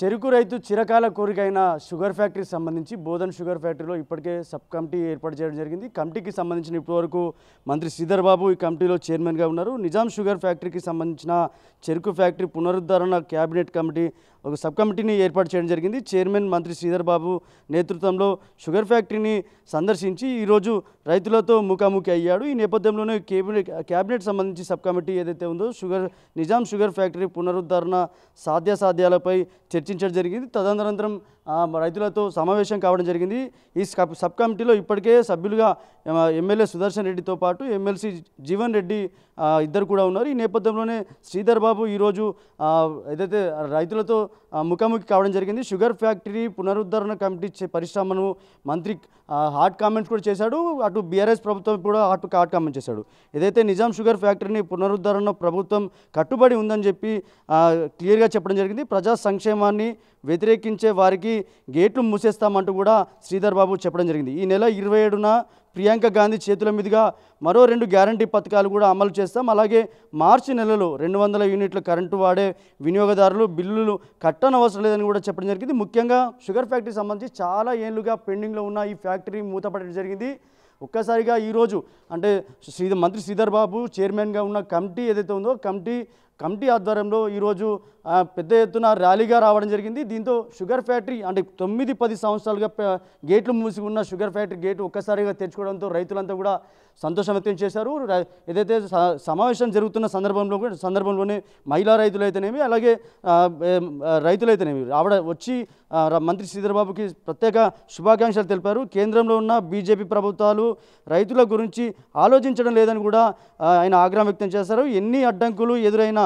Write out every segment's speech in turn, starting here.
చెరుకు రైతు చిరకాల కోరికైన షుగర్ ఫ్యాక్టరీకి సంబంధించి బోధన్ షుగర్ ఫ్యాక్టరీలో ఇప్పటికే సబ్ కమిటీ ఏర్పాటు చేయడం జరిగింది కమిటీకి సంబంధించిన ఇప్పటివరకు మంత్రి శ్రీధర్ బాబు ఈ కమిటీలో చైర్మన్గా ఉన్నారు నిజాం షుగర్ ఫ్యాక్టరీకి సంబంధించిన చెరుకు ఫ్యాక్టరీ పునరుద్ధరణ క్యాబినెట్ కమిటీ ఒక సబ్ కమిటీని ఏర్పాటు చేయడం జరిగింది చైర్మన్ మంత్రి శ్రీధర్ బాబు నేతృత్వంలో షుగర్ ఫ్యాక్టరీని సందర్శించి ఈరోజు రైతులతో ముఖాముఖి అయ్యాడు ఈ నేపథ్యంలోనే కేబినెట్ క్యాబినెట్ సంబంధించి సబ్ కమిటీ ఏదైతే ఉందో షుగర్ నిజాం షుగర్ ఫ్యాక్టరీ పునరుద్ధరణ సాధ్యాసాధ్యాలపై చర్చించడం జరిగింది తదనంతరం రైతులతో సమావేశం కావడం జరిగింది ఈ సబ్ కమిటీలో ఇప్పటికే సభ్యులుగా ఎమ్మెల్యే సుదర్శన్ రెడ్డితో పాటు ఎమ్మెల్సీ జీవన్ రెడ్డి ఇద్దరు కూడా ఉన్నారు ఈ నేపథ్యంలోనే శ్రీధర్ బాబు ఈరోజు ఏదైతే రైతులతో ముఖాముఖి కావడం జరిగింది షుగర్ ఫ్యాక్టరీ పునరుద్ధరణ కమిటీ పరిశ్రమను మంత్రి హాట్ కామెంట్స్ కూడా చేశాడు అటు బీఆర్ఎస్ ప్రభుత్వం కూడా అటు హాట్ కామెంట్ చేశాడు ఏదైతే నిజాం షుగర్ ఫ్యాక్టరీని పునరుద్ధరణ ప్రభుత్వం కట్టుబడి ఉందని చెప్పి క్లియర్గా చెప్పడం జరిగింది ప్రజా సంక్షేమాన్ని వ్యతిరేకించే వారికి గేట్లు మూసేస్తామంటూ కూడా శ్రీధర్ బాబు చెప్పడం జరిగింది ఈ నెల ఇరవై ఏడున ప్రియాంక గాంధీ చేతుల మీదుగా మరో రెండు గ్యారంటీ పథకాలు కూడా అమలు చేస్తాం అలాగే మార్చి నెలలో రెండు వందల యూనిట్ల కరెంటు వాడే వినియోగదారులు బిల్లులు కట్టనవసరం లేదని కూడా చెప్పడం జరిగింది ముఖ్యంగా షుగర్ ఫ్యాక్టరీ సంబంధించి చాలా ఏళ్ళుగా పెండింగ్లో ఉన్న ఈ ఫ్యాక్టరీ మూతపడడం జరిగింది ఒక్కసారిగా ఈరోజు అంటే శ్రీ మంత్రి శ్రీధర్ బాబు చైర్మన్గా ఉన్న కమిటీ ఏదైతే ఉందో కమిటీ కమిటీ ఆధ్వర్యంలో ఈరోజు పెద్ద ఎత్తున ర్యాలీగా రావడం జరిగింది దీంతో షుగర్ ఫ్యాక్టరీ అంటే తొమ్మిది పది సంవత్సరాలుగా గేట్లు మూసి ఉన్న షుగర్ ఫ్యాక్టరీ గేట్ ఒక్కసారిగా తెచ్చుకోవడంతో రైతులంతా కూడా సంతోషం వ్యక్తం చేశారు ఏదైతే సమావేశం జరుగుతున్న సందర్భంలో కూడా సందర్భంలోనే మహిళా రైతులైతేనేమి అలాగే రైతులైతేనేమి ఆవిడ వచ్చి మంత్రి శ్రీధర్బాబుకి ప్రత్యేక శుభాకాంక్షలు తెలిపారు కేంద్రంలో ఉన్న బీజేపీ ప్రభుత్వాలు రైతుల గురించి ఆలోచించడం లేదని కూడా ఆయన ఆగ్రహం వ్యక్తం చేశారు ఎన్ని అడ్డంకులు ఎదురైనా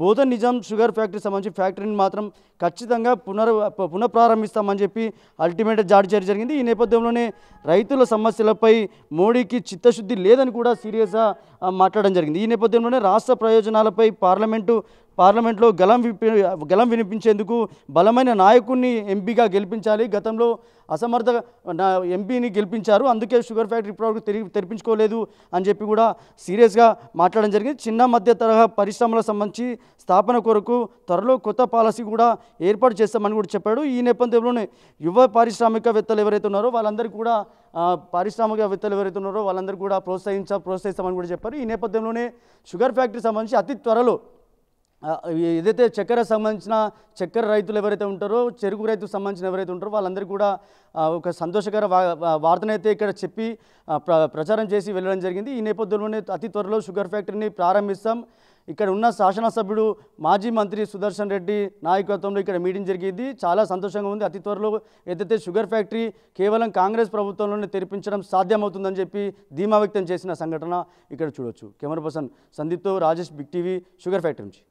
బోధ నిజాం షుగర్ ఫ్యాక్టరీ సంబంధించి ఫ్యాక్టరీని మాత్రం ఖచ్చితంగా పునర్ పునఃప్రారంభిస్తామని చెప్పి అల్టిమేట్ జారీ చేయడం జరిగింది ఈ నేపథ్యంలోనే రైతుల సమస్యలపై మోడీకి చిత్తశుద్ధి లేదని కూడా సీరియస్గా మాట్లాడడం జరిగింది ఈ నేపథ్యంలోనే రాష్ట్ర ప్రయోజనాలపై పార్లమెంటు పార్లమెంట్లో గలం గలం వినిపించేందుకు బలమైన నాయకుడిని ఎంపీగా గెలిపించాలి గతంలో అసమర్థ ఎంపీని గెలిపించారు అందుకే షుగర్ ఫ్యాక్టరీ ఇప్పటివరకు తెరి తెరిపించుకోలేదు అని చెప్పి కూడా సీరియస్గా మాట్లాడడం జరిగింది చిన్న మధ్య తరహా పరిశ్రమలకు సంబంధించి స్థాపన కొరకు త్వరలో కొత్త పాలసీ కూడా ఏర్పాటు చేస్తామని కూడా చెప్పాడు ఈ నేపథ్యంలోనే యువ పారిశ్రామికవేత్తలు ఎవరైతే ఉన్నారో వాళ్ళందరికీ కూడా పారిశ్రామికవేత్తలు ఎవరైతే ఉన్నారో వాళ్ళందరూ కూడా ప్రోత్సహించ ప్రోత్సహిస్తామని కూడా చెప్పారు ఈ నేపథ్యంలోనే షుగర్ ఫ్యాక్టరీ సంబంధించి అతి త్వరలో ఏదైతే చక్కెర సంబంధించిన చక్కెర రైతులు ఎవరైతే ఉంటారో చెరుకు రైతుకు సంబంధించిన ఎవరైతే ఉంటారో వాళ్ళందరికీ కూడా ఒక సంతోషకర వార్తనైతే ఇక్కడ చెప్పి ప్రచారం చేసి వెళ్ళడం జరిగింది ఈ నేపథ్యంలోనే అతి త్వరలో షుగర్ ఫ్యాక్టరీని ప్రారంభిస్తాం ఇక్కడ ఉన్న శాసనసభ్యుడు మాజీ మంత్రి సుదర్శన్ రెడ్డి నాయకత్వంలో ఇక్కడ మీటింగ్ జరిగింది చాలా సంతోషంగా ఉంది అతి త్వరలో ఏదైతే షుగర్ ఫ్యాక్టరీ కేవలం కాంగ్రెస్ ప్రభుత్వంలోనే తెరిపించడం సాధ్యమవుతుందని చెప్పి ధీమా వ్యక్తం చేసిన సంఘటన ఇక్కడ చూడొచ్చు కెమెరా పర్సన్ సందీప్తో Rajesh big TV sugar factory నుంచి